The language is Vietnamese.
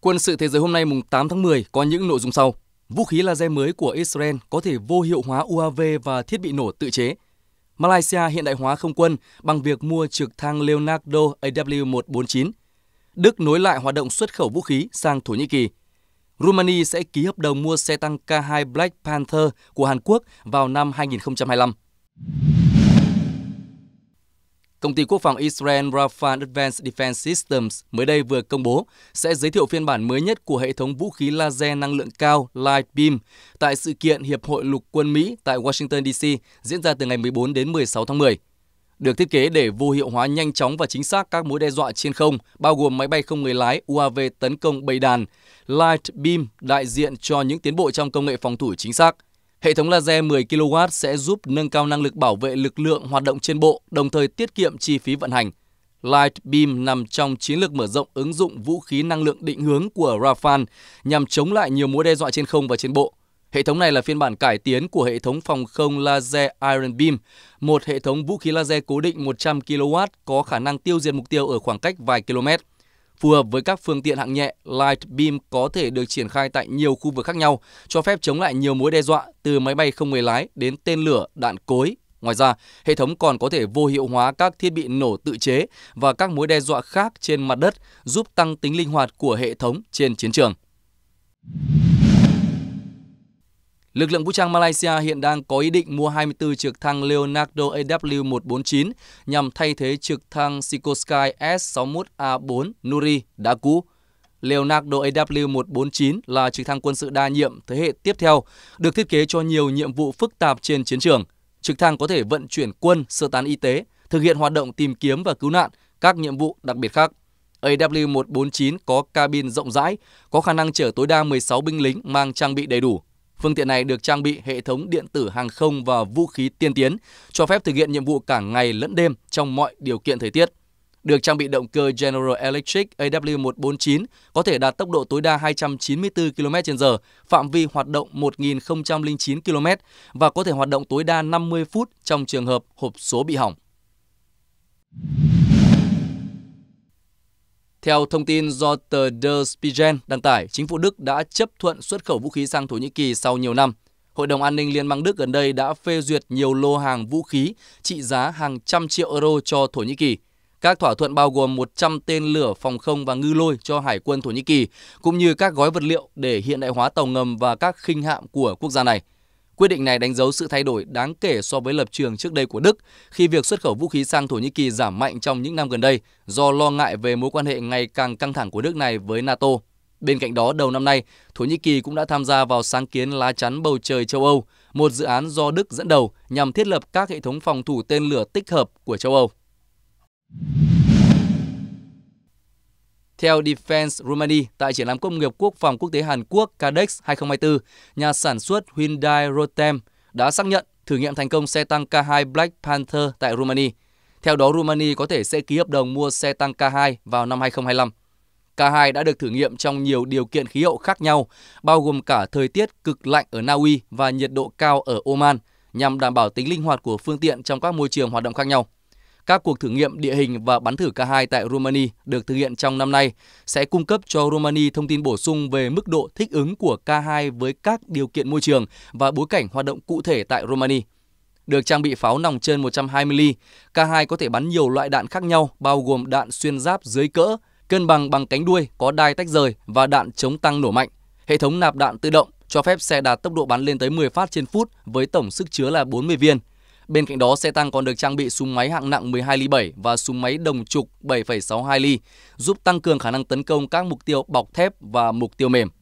Quân sự thế giới hôm nay mùng 8 tháng 10 có những nội dung sau. Vũ khí laser mới của Israel có thể vô hiệu hóa UAV và thiết bị nổ tự chế. Malaysia hiện đại hóa không quân bằng việc mua trực thăng Leonardo AW149. Đức nối lại hoạt động xuất khẩu vũ khí sang Thổ Nhĩ Kỳ. Rumani sẽ ký hợp đồng mua xe tăng K2 Black Panther của Hàn Quốc vào năm 2025. Công ty quốc phòng Israel Rafael Advanced Defense Systems mới đây vừa công bố sẽ giới thiệu phiên bản mới nhất của hệ thống vũ khí laser năng lượng cao Light Beam tại sự kiện Hiệp hội Lục quân Mỹ tại Washington DC diễn ra từ ngày 14 đến 16 tháng 10. Được thiết kế để vô hiệu hóa nhanh chóng và chính xác các mối đe dọa trên không, bao gồm máy bay không người lái UAV tấn công bầy đàn, Light Beam đại diện cho những tiến bộ trong công nghệ phòng thủ chính xác – Hệ thống laser 10 kW sẽ giúp nâng cao năng lực bảo vệ lực lượng hoạt động trên bộ, đồng thời tiết kiệm chi phí vận hành. Light Beam nằm trong chiến lược mở rộng ứng dụng vũ khí năng lượng định hướng của Rafale nhằm chống lại nhiều mối đe dọa trên không và trên bộ. Hệ thống này là phiên bản cải tiến của hệ thống phòng không laser Iron Beam, một hệ thống vũ khí laser cố định 100 kW có khả năng tiêu diệt mục tiêu ở khoảng cách vài km phù hợp với các phương tiện hạng nhẹ light beam có thể được triển khai tại nhiều khu vực khác nhau, cho phép chống lại nhiều mối đe dọa từ máy bay không người lái đến tên lửa, đạn cối. Ngoài ra, hệ thống còn có thể vô hiệu hóa các thiết bị nổ tự chế và các mối đe dọa khác trên mặt đất, giúp tăng tính linh hoạt của hệ thống trên chiến trường. Lực lượng vũ trang Malaysia hiện đang có ý định mua 24 trực thăng Leonardo AW149 nhằm thay thế trực thăng Sikorsky S-61A4 Nuri đã cũ. Leonardo AW149 là trực thăng quân sự đa nhiệm thế hệ tiếp theo, được thiết kế cho nhiều nhiệm vụ phức tạp trên chiến trường. Trực thăng có thể vận chuyển quân, sơ tán y tế, thực hiện hoạt động tìm kiếm và cứu nạn, các nhiệm vụ đặc biệt khác. AW149 có cabin rộng rãi, có khả năng chở tối đa 16 binh lính mang trang bị đầy đủ, Phương tiện này được trang bị hệ thống điện tử hàng không và vũ khí tiên tiến, cho phép thực hiện nhiệm vụ cả ngày lẫn đêm trong mọi điều kiện thời tiết. Được trang bị động cơ General Electric AW149 có thể đạt tốc độ tối đa 294 km/h, phạm vi hoạt động 1009 km và có thể hoạt động tối đa 50 phút trong trường hợp hộp số bị hỏng. Theo thông tin do tờ Der Spiegel đăng tải, chính phủ Đức đã chấp thuận xuất khẩu vũ khí sang Thổ Nhĩ Kỳ sau nhiều năm. Hội đồng An ninh Liên bang Đức gần đây đã phê duyệt nhiều lô hàng vũ khí trị giá hàng trăm triệu euro cho Thổ Nhĩ Kỳ. Các thỏa thuận bao gồm 100 tên lửa phòng không và ngư lôi cho Hải quân Thổ Nhĩ Kỳ, cũng như các gói vật liệu để hiện đại hóa tàu ngầm và các khinh hạm của quốc gia này. Quyết định này đánh dấu sự thay đổi đáng kể so với lập trường trước đây của Đức khi việc xuất khẩu vũ khí sang Thổ Nhĩ Kỳ giảm mạnh trong những năm gần đây do lo ngại về mối quan hệ ngày càng căng thẳng của nước này với NATO. Bên cạnh đó, đầu năm nay, Thổ Nhĩ Kỳ cũng đã tham gia vào sáng kiến lá chắn bầu trời châu Âu, một dự án do Đức dẫn đầu nhằm thiết lập các hệ thống phòng thủ tên lửa tích hợp của châu Âu. Theo Defense Rumani, tại triển lãm công nghiệp quốc phòng quốc tế Hàn Quốc CADEX 2024, nhà sản xuất Hyundai Rotem đã xác nhận thử nghiệm thành công xe tăng K2 Black Panther tại Rumani. Theo đó, Rumani có thể sẽ ký hợp đồng mua xe tăng K2 vào năm 2025. K2 đã được thử nghiệm trong nhiều điều kiện khí hậu khác nhau, bao gồm cả thời tiết cực lạnh ở Na Uy và nhiệt độ cao ở Oman, nhằm đảm bảo tính linh hoạt của phương tiện trong các môi trường hoạt động khác nhau. Các cuộc thử nghiệm địa hình và bắn thử K2 tại Romania được thực hiện trong năm nay sẽ cung cấp cho Romania thông tin bổ sung về mức độ thích ứng của K2 với các điều kiện môi trường và bối cảnh hoạt động cụ thể tại Romania. Được trang bị pháo nòng trên 120 mm K2 có thể bắn nhiều loại đạn khác nhau bao gồm đạn xuyên giáp dưới cỡ, cân bằng bằng cánh đuôi có đai tách rời và đạn chống tăng nổ mạnh. Hệ thống nạp đạn tự động cho phép xe đạt tốc độ bắn lên tới 10 phát trên phút với tổng sức chứa là 40 viên. Bên cạnh đó, xe tăng còn được trang bị súng máy hạng nặng 12 ly 7 và súng máy đồng trục 7,62 ly, giúp tăng cường khả năng tấn công các mục tiêu bọc thép và mục tiêu mềm.